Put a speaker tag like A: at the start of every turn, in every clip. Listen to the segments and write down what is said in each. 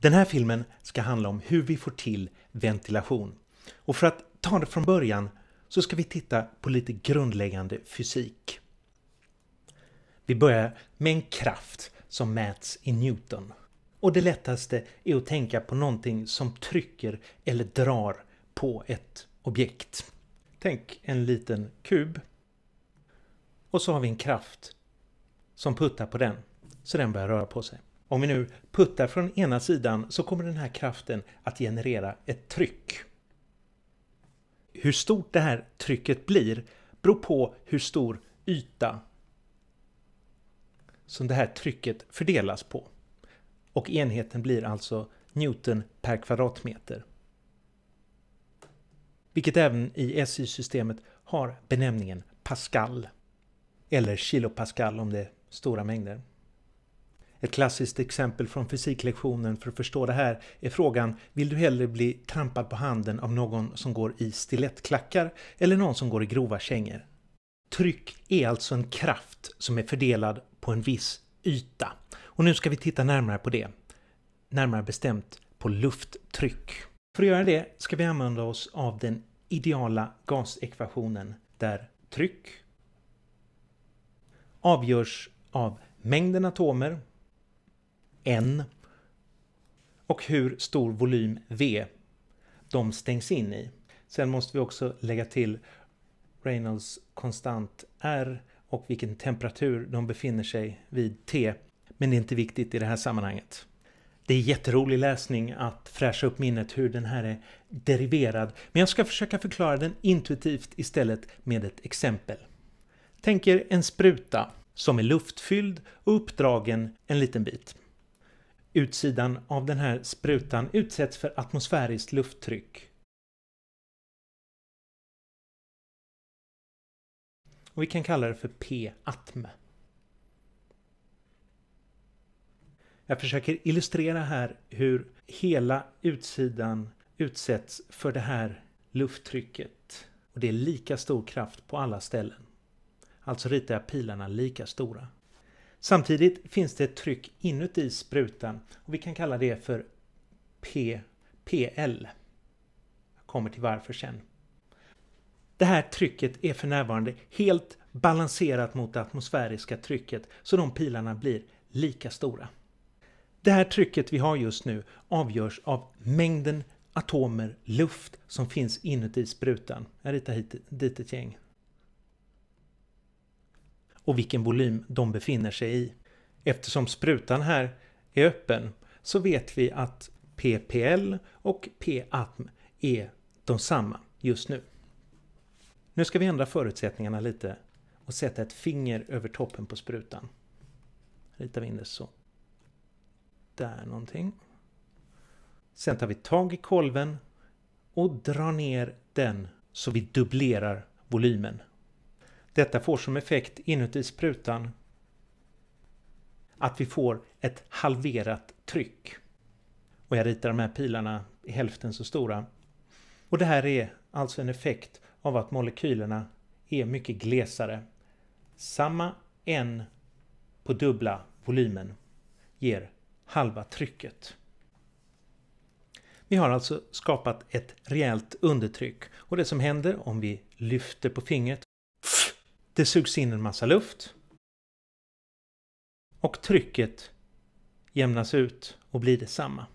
A: Den här filmen ska handla om hur vi får till ventilation. Och för att ta det från början så ska vi titta på lite grundläggande fysik. Vi börjar med en kraft som mäts i Newton. Och det lättaste är att tänka på någonting som trycker eller drar på ett objekt. Tänk en liten kub. Och så har vi en kraft som puttar på den så den börjar röra på sig. Om vi nu puttar från ena sidan så kommer den här kraften att generera ett tryck. Hur stort det här trycket blir beror på hur stor yta som det här trycket fördelas på. Och enheten blir alltså Newton per kvadratmeter. Vilket även i SI-systemet har benämningen Pascal. Eller kilopascal om det är stora mängder. Ett klassiskt exempel från fysiklektionen för att förstå det här är frågan Vill du hellre bli trampad på handen av någon som går i stilettklackar eller någon som går i grova kängor? Tryck är alltså en kraft som är fördelad på en viss yta. Och nu ska vi titta närmare på det. Närmare bestämt på lufttryck. För att göra det ska vi använda oss av den ideala gasekvationen där tryck avgörs av mängden atomer N och hur stor volym V de stängs in i. Sen måste vi också lägga till Reynolds konstant R och vilken temperatur de befinner sig vid T. Men det är inte viktigt i det här sammanhanget. Det är jätterolig läsning att fräscha upp minnet hur den här är deriverad, men jag ska försöka förklara den intuitivt istället med ett exempel. Tänk er en spruta som är luftfylld och uppdragen en liten bit utsidan
B: av den här sprutan utsätts för atmosfäriskt lufttryck. Och vi kan kalla det för P-atm.
A: Jag försöker illustrera här hur hela utsidan utsätts för det här lufttrycket. Och det är lika stor kraft på alla ställen. Alltså ritar jag pilarna lika stora. Samtidigt finns det ett tryck inuti sprutan och vi kan kalla det för PPL. Jag kommer till varför sen. Det här trycket är för närvarande helt balanserat mot det atmosfäriska trycket så de pilarna blir lika stora. Det här trycket vi har just nu avgörs av mängden atomer luft som finns inuti sprutan. Jag ritar hit, dit ett gäng och vilken volym de befinner sig i. Eftersom sprutan här är öppen så vet vi att PPL och PATM är de samma just nu. Nu ska vi ändra förutsättningarna lite och sätta ett finger över toppen på sprutan. Ritar vi in det så. Där någonting. Sen tar vi tag i kolven och drar ner den så vi dubblerar volymen detta får som effekt inuti sprutan att vi får ett halverat tryck. Och jag ritar de här pilarna i hälften så stora. Och det här är alltså en effekt av att molekylerna är mycket glesare. Samma N på dubbla volymen ger halva trycket. Vi har alltså skapat ett rejält undertryck och det som händer om vi lyfter på fingret det sugs in en massa luft. Och trycket jämnas ut och blir detsamma.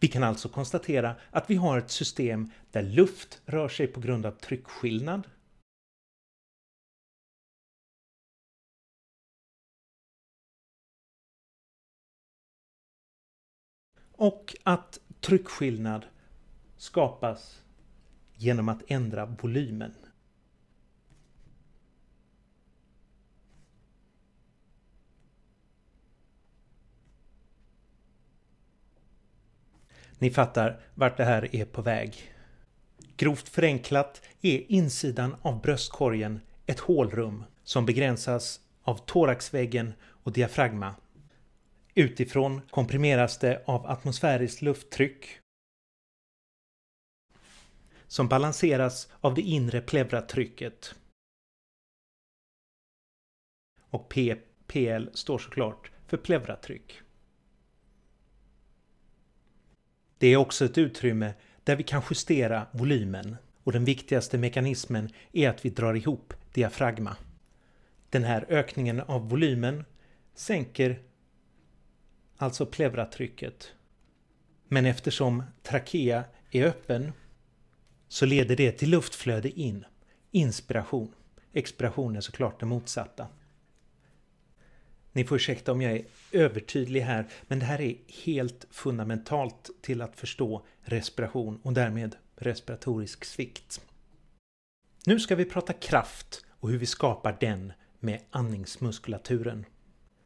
A: Vi kan alltså konstatera att vi har ett system
B: där luft rör sig på grund av tryckskillnad och att tryckskillnad skapas
A: genom att ändra volymen. Ni fattar vart det här är på väg. Grovt förenklat är insidan av bröstkorgen ett hålrum som begränsas av thoraxväggen och diafragma. Utifrån komprimeras det av atmosfäriskt lufttryck som balanseras av det inre plevratrycket. Och PPL står såklart för plevratryck. Det är också ett utrymme där vi kan justera volymen och den viktigaste mekanismen är att vi drar ihop diafragma. Den här ökningen av volymen sänker alltså plevratrycket. Men eftersom trakea är öppen så leder det till luftflöde in, inspiration. Expiration är såklart det motsatta. Ni får ursäkta om jag är övertydlig här, men det här är helt fundamentalt till att förstå respiration och därmed respiratorisk svikt. Nu ska vi prata kraft och hur vi skapar den med andningsmuskulaturen.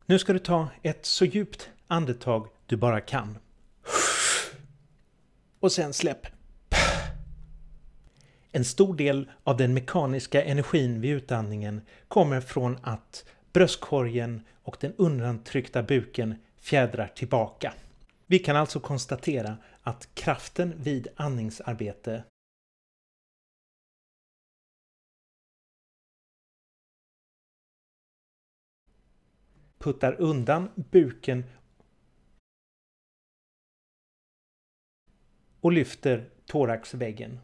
A: Nu ska du ta ett så djupt andetag du bara kan. Och sen släpp. En stor del av den mekaniska energin vid utandningen kommer från att bröstkorgen och den undantryckta buken fjädrar
B: tillbaka. Vi kan alltså konstatera att kraften vid andningsarbete puttar undan buken och lyfter thoraxväggen.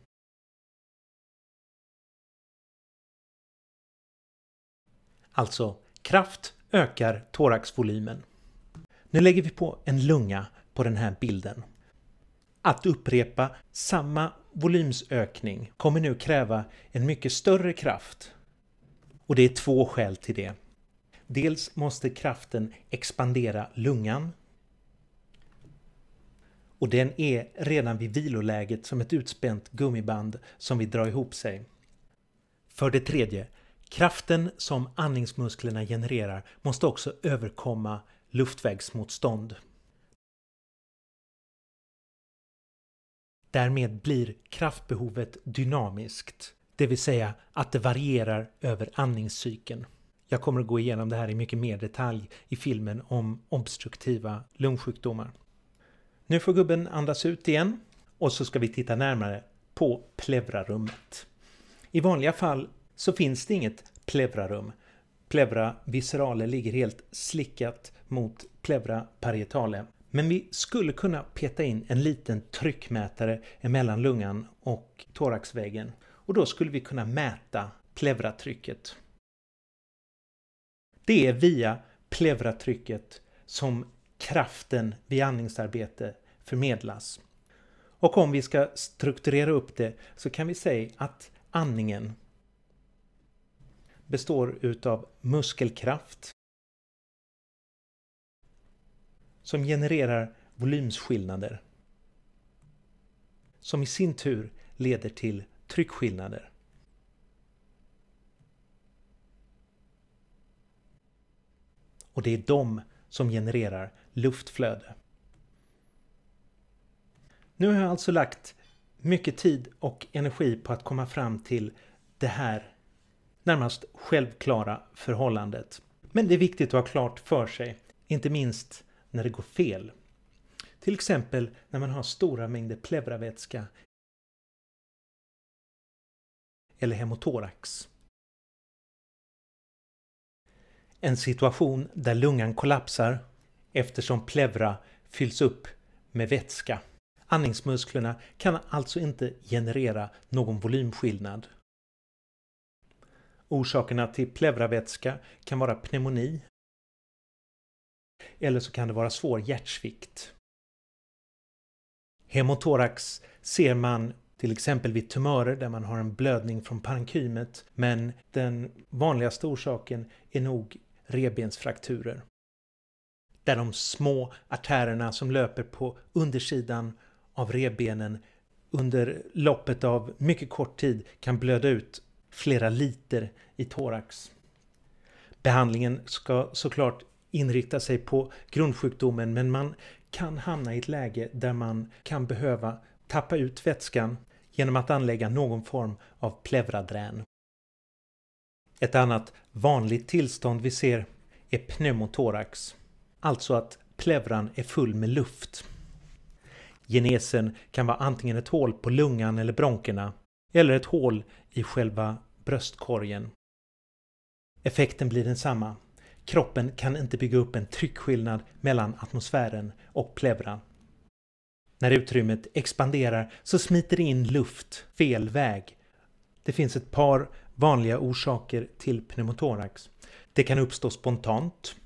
B: Alltså kraft ökar thoraxvolymen. Nu lägger vi på
A: en lunga på den här bilden. Att upprepa samma volymsökning kommer nu kräva en mycket större kraft. Och det är två skäl till det. Dels måste kraften expandera lungan och den är redan vid viloläget som ett utspänt gummiband som vill dra ihop sig. För det tredje Kraften som andningsmusklerna genererar måste också överkomma luftvägsmotstånd. Därmed blir kraftbehovet dynamiskt, det vill säga att det varierar över andningscykeln. Jag kommer att gå igenom det här i mycket mer detalj i filmen om obstruktiva lungsjukdomar. Nu får gubben andas ut igen och så ska vi titta närmare på plevrarummet. I vanliga fall så finns det inget plevrarum. Plevra viscerale ligger helt slickat mot plevra parietale. Men vi skulle kunna peta in en liten tryckmätare emellan lungan och thoraxväggen och då skulle vi kunna mäta plevratrycket. Det är via plevratrycket som kraften vid andningsarbete förmedlas. Och om vi ska strukturera upp det så kan vi säga att andningen består utav muskelkraft som genererar volymskillnader som i sin tur leder till tryckskillnader. Och det är de som genererar luftflöde. Nu har jag alltså lagt mycket tid och energi på att komma fram till det här närmast självklara förhållandet. Men det är viktigt att ha klart för sig, inte minst när det går fel.
B: Till exempel när man har stora mängder plevravätska eller hemotorax. En situation där lungan kollapsar eftersom plevra
A: fylls upp med vätska. Andningsmusklerna kan alltså inte generera någon volymskillnad. Orsakerna till pleuravätska kan vara pneumoni eller så kan det vara svår hjärtsvikt. Hemotorax ser man till exempel vid tumörer där man har en blödning från parenkymet men den vanligaste orsaken är nog rebensfrakturer. Där de små artärerna som löper på undersidan av rebenen under loppet av mycket kort tid kan blöda ut flera liter i thorax. Behandlingen ska såklart inrikta sig på grundsjukdomen men man kan hamna i ett läge där man kan behöva tappa ut vätskan genom att anlägga någon form av pleuradrän. Ett annat vanligt tillstånd vi ser är pneumotorax, alltså att plevran är full med luft. Genesen kan vara antingen ett hål på lungan eller bronkerna eller ett hål i själva bröstkorgen. Effekten blir densamma. Kroppen kan inte bygga upp en tryckskillnad mellan atmosfären och plevran. När utrymmet expanderar så smiter det in luft fel väg. Det finns ett par vanliga orsaker till pneumotorax. Det kan uppstå spontant.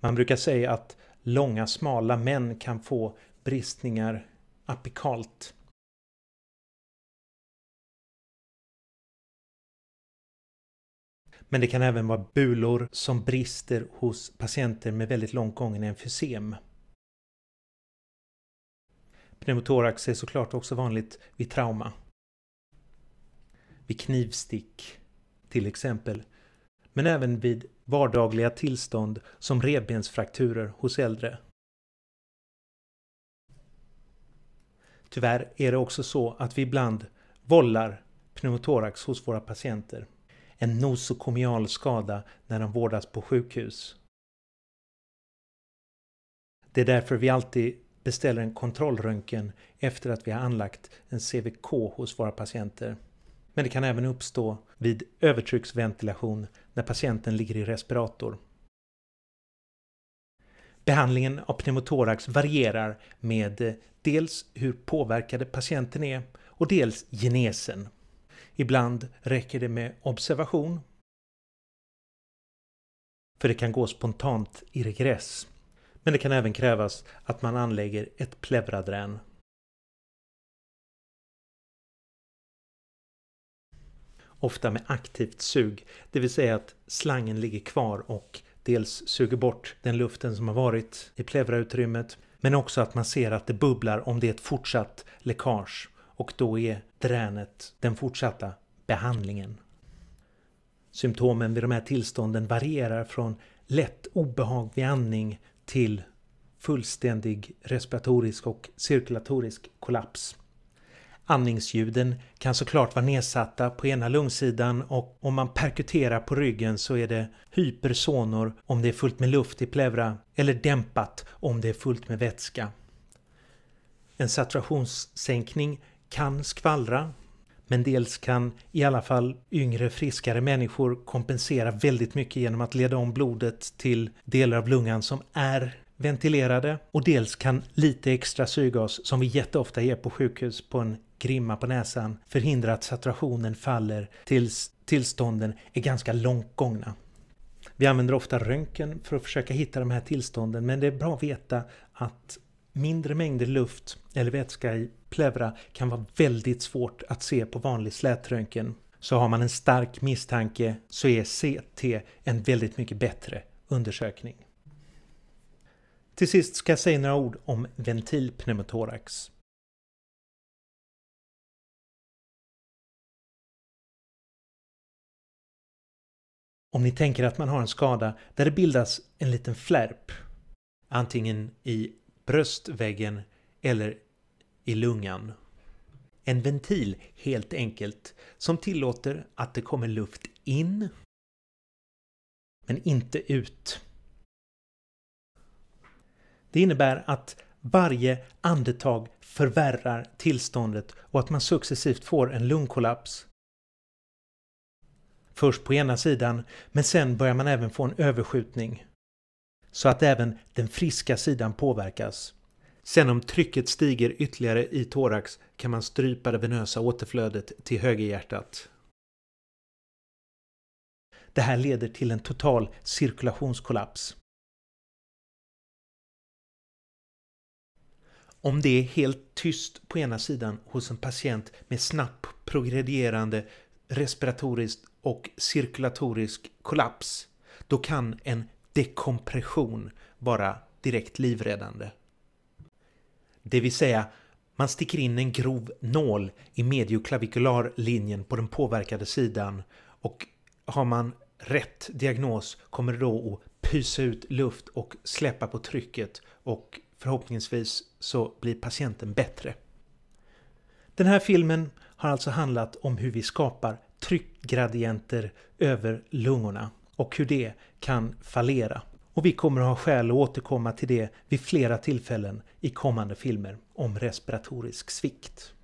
A: Man brukar säga att långa smala
B: män kan få bristningar apikalt Men det kan även
A: vara bulor som brister hos patienter med väldigt långt gången emfysem. Pneumotorax är såklart också vanligt vid trauma. Vid knivstick till exempel. Men även vid vardagliga tillstånd som revbensfrakturer hos äldre. Tyvärr är det också så att vi ibland vållar pneumotorax hos våra patienter en nosokomial skada när de vårdas på sjukhus. Det är därför vi alltid beställer en kontrollröntgen efter att vi har anlagt en CVK hos våra patienter. Men det kan även uppstå vid övertrycksventilation när patienten ligger i respirator. Behandlingen av pneumotorax varierar med eh, dels hur påverkade patienten är och dels genesen Ibland räcker det med observation. För det kan gå spontant i regress. Men det kan även krävas
B: att man anlägger ett pleuradrän. Ofta med aktivt sug, det vill säga att slangen
A: ligger kvar och dels suger bort den luften som har varit i pleurautrymmet. men också att man ser att det bubblar om det är ett fortsatt läckage och då är dränet den fortsatta behandlingen. Symptomen vid de här tillstånden varierar från lätt obehag vid andning till fullständig respiratorisk och cirkulatorisk kollaps. Andningsljuden kan såklart vara nedsatta på ena lungsidan och om man perkuterar på ryggen så är det hypersonor om det är fullt med luft i plevra eller dämpat om det är fullt med vätska. En saturationssänkning kan skvallra. Men dels kan i alla fall yngre friskare människor kompensera väldigt mycket genom att leda om blodet till delar av lungan som är ventilerade och dels kan lite extra syrgas som vi jätteofta ger på sjukhus på en grimma på näsan förhindra att saturationen faller tills tillstånden är ganska långt gångna. Vi använder ofta röntgen för att försöka hitta de här tillstånden men det är bra att veta att mindre mängder luft eller vätska i pleura kan vara väldigt svårt att se på vanlig slätröntgen. Så har man en stark misstanke så är CT en väldigt mycket bättre undersökning. Till sist ska jag säga några
B: ord om ventilpneumotorax. Om ni tänker att man har en skada där det bildas en liten flärp, antingen i
A: bröstväggen eller i lungan. En ventil helt enkelt som tillåter att det kommer luft in men inte ut. Det innebär att varje andetag förvärrar tillståndet och att man successivt får en lungkollaps. Först på ena sidan, men sen börjar man även få en överskjutning. Så att även den friska sidan påverkas. Sen om trycket stiger ytterligare i thorax kan man strypa det venösa återflödet
B: till högerhjärtat. Det här leder till en total cirkulationskollaps.
A: Om det är helt tyst på ena sidan hos en patient med snabbt progredierande respiratorisk och cirkulatorisk kollaps, då kan en dekompression vara direkt livräddande. Det vill säga, man sticker in en grov nål i medioklavikularlinjen på den påverkade sidan och har man rätt diagnos kommer det då att pysa ut luft och släppa på trycket och förhoppningsvis så blir patienten bättre. Den här filmen har alltså handlat om hur vi skapar tryckgradienter över lungorna och hur det kan fallera och vi kommer att ha skäl att återkomma till det vid flera tillfällen
B: i kommande filmer om respiratorisk svikt.